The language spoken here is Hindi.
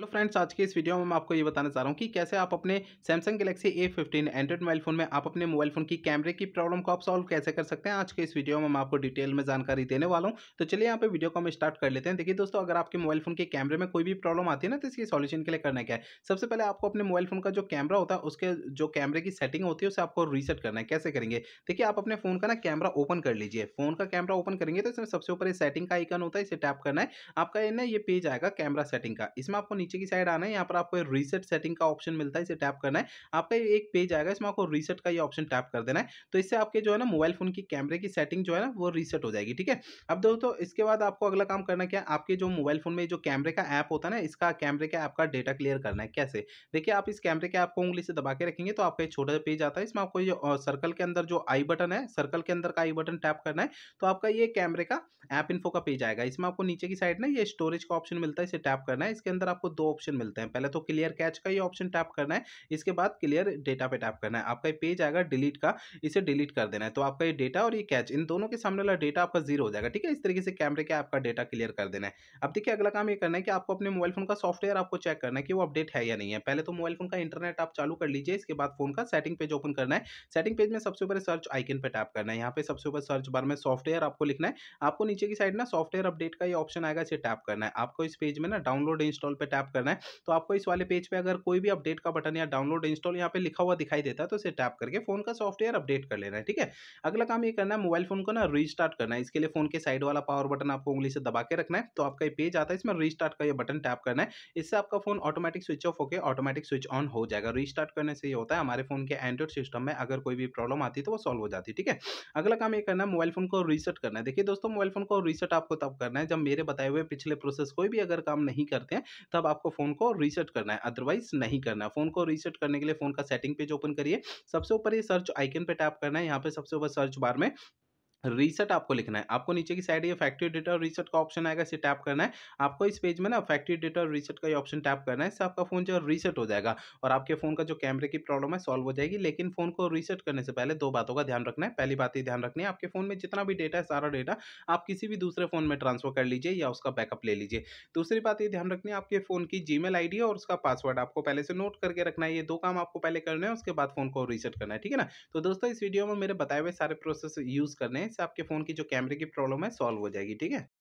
हेलो फ्रेंड्स आज के इस वीडियो में मैं आपको ये बताना चाह रहा हूँ कि कैसे आप अपने Samsung Galaxy A fifteen Android mobile phone में आप अपने मोबाइल फोन की कैमरे की प्रॉब्लम को आप सॉल्व कैसे कर सकते हैं आज के इस वीडियो में मैं आपको डिटेल में जानकारी देने वाला हूँ तो चलिए यहाँ पे वीडियो को हम स्टार्ट कर लेते हैं देखिए दोस्तों अगर आपके मोबाइल फोन के कैमरे में कोई भी प्रॉब्लम आती है ना तो इसकी सॉल्यूशन के लिए करना क्या है सबसे पहले आपको अपने मोबाइल फोन का जो कैमरा होता है उसके जो कैमरे की सेटिंग होती है उसे आपको रीसेट करना है कैसे करेंगे देखिए आप अपने फोन का ना कैमरा ओपन कर लीजिए फोन का कैमरा ओपन करेंगे तो इसमें सबसे ऊपर सेटिंग का आइकन होता है इसे टैप करना है आपका ये ना ये पेज आएगा कैमरा सेटिंग का इसमें आपको नीचे की साइड आना है यहाँ पर आपको रीसेट सेटिंग का ऑप्शन मिलता है इसे टैप करना है आपका एक पेज आएगा इसमें आपको रीसेट का ये ऑप्शन टैप कर देना है तो इससे आपके जो है ना मोबाइल फोन की कैमरे की सेटिंग जो है ना वो रीसेट हो जाएगी ठीक है अब दोस्तों इसके बाद आपको अगला काम करना क्या आपके जो मोबाइल फोन में जो कैमरे का ऐप होता है ना इसका कैमरे का ऐप का डेटा क्लियर करना है कैसे देखिए आप इस कैमरे के ऐप को उंगली से दबा के रखेंगे तो आपका एक छोटा सा पेज आता है इसमें आपको ये सर्कल के अंदर जो आई बटन है सर्कल के अंदर का आई बटन टैप करना है तो आपका ये कैमरे का ऐप इन्फो का पेज आएगा इसमें आपको नीचे की साइड ना ये स्टोरेज का ऑप्शन मिलता है इसे टैप करना है इसके अंदर आपको दो ऑप्शन मिलते हैं पहले तो क्लियर कैच का ही ऑप्शन टैप करना है इसके बाद क्लियर डेटा पे टैप करना है आपका पेज आएगा डिलीट का इसे डिलीट कर देना है तो आपका ये डेटा और ये कैच इन दोनों के सामने वाला डेटा आपका जीरो हो जाएगा ठीक है इस तरीके से कैमरे का आपका डेटा क्लियर कर देना है अब देखिए अगला काम ये करना है कि आपको अपने मोबाइल फोन का सॉफ्टवेयर आपको चेक करना है कि वो अपडेट है या नहीं है पहले तो मोबाइल फोन का इंटरनेट आप चालू कर लीजिए इसके बाद फोन का सेटिंग पेज ओपन करना है सेटिंग पेज में सबसे ऊपर सर्च आइकन पर टैप करना है यहाँ पे सबसे ऊपर सर्च बार में सॉफ्टवेयर आपको लिखना है आपको नीचे की साइड ना सॉफ्टवेयर अपडेट का ये ऑप्शन आएगा इसे टैप करना है आपको इस पेज में ना डाउनलोड इंस्टॉल पर टैप स्टार्ट करना है तो आपको इस वाले पेज पे अगर कोई भी अपडेट का बटन या डाउनलोड इंस्टॉल यहाँ पे लिखा हुआ दिखाई देता है तो इसे टैप करके फोन का सॉफ्टवेयर अपडेट कर लेना है ठीक है अगला काम ये करना है मोबाइल फोन को ना रिस्टार्ट करना है इसके लिए फोन के साइड वाला पावर बटन आपको उंगली से दबा के रखना है तो आपका ये पेज आता है इसमें रिस्टार्ट का यह बटन टैप करना है इससे आपका फोन ऑटोमेटिक स्विच ऑफ होकर ऑटोमेटिक स्विच ऑन हो जाएगा रिस्टार्ट करने से ये होता है हमारे फोन के एंड्रॉइड सिस्टम में अगर कोई भी प्रॉब्लम आती तो वो सॉल्व हो जाती है ठीक है अगला काम ये करना है मोबाइल फोन को रीसेट करना है देखिए दोस्तों मोबाइल फोन को रीसेट आपको तब करना है जब मेरे बताए हुए पिछले प्रोसेस कोई भी अगर काम नहीं करते हैं तब आप आपको फ़ोन को रीसेट करना है अदरवाइज नहीं करना है फ़ोन को रीसेट करने के लिए फ़ोन का सेटिंग पेज ओपन करिए सबसे ऊपर ये सर्च आइकन पे टैप करना है यहाँ पे सबसे ऊपर सर्च बार में रीसेट आपको लिखना है आपको नीचे की साइड ये फैक्ट्री डेटा और रीसेट का ऑप्शन आएगा इसे टैप करना है आपको इस पेज में ना फैक्ट्री डेटा और रीसेट का ये ऑप्शन टैप करना है इससे आपका फोन जो रीसेट हो जाएगा और आपके फोन का जो कैमरे की प्रॉब्लम है सॉल्व हो जाएगी लेकिन फोन को रीसेट करने से पहले दो बातों का ध्यान रखना है पहली बात ये ध्यान रखनी है आपके फोन में जितना भी डेटा है सारा डेटा आप किसी भी दूसरे फोन में ट्रांसफर कर लीजिए या उसका बैकअप ले लीजिए दूसरी बात ये ध्यान रखनी है आपके फोन की आई डी और उसका पासवर्ड आपको पहले से नोट करके रखना है ये दो काम आपको पहले करना है उसके बाद फोन को रीसेट करना है ठीक है ना तो दोस्तों इस वीडियो में मेरे बताए हुए सारे प्रोसेस यूज करने हैं इससे आपके फ़ोन की जो कैमरे की प्रॉब्लम है सॉल्व हो जाएगी ठीक है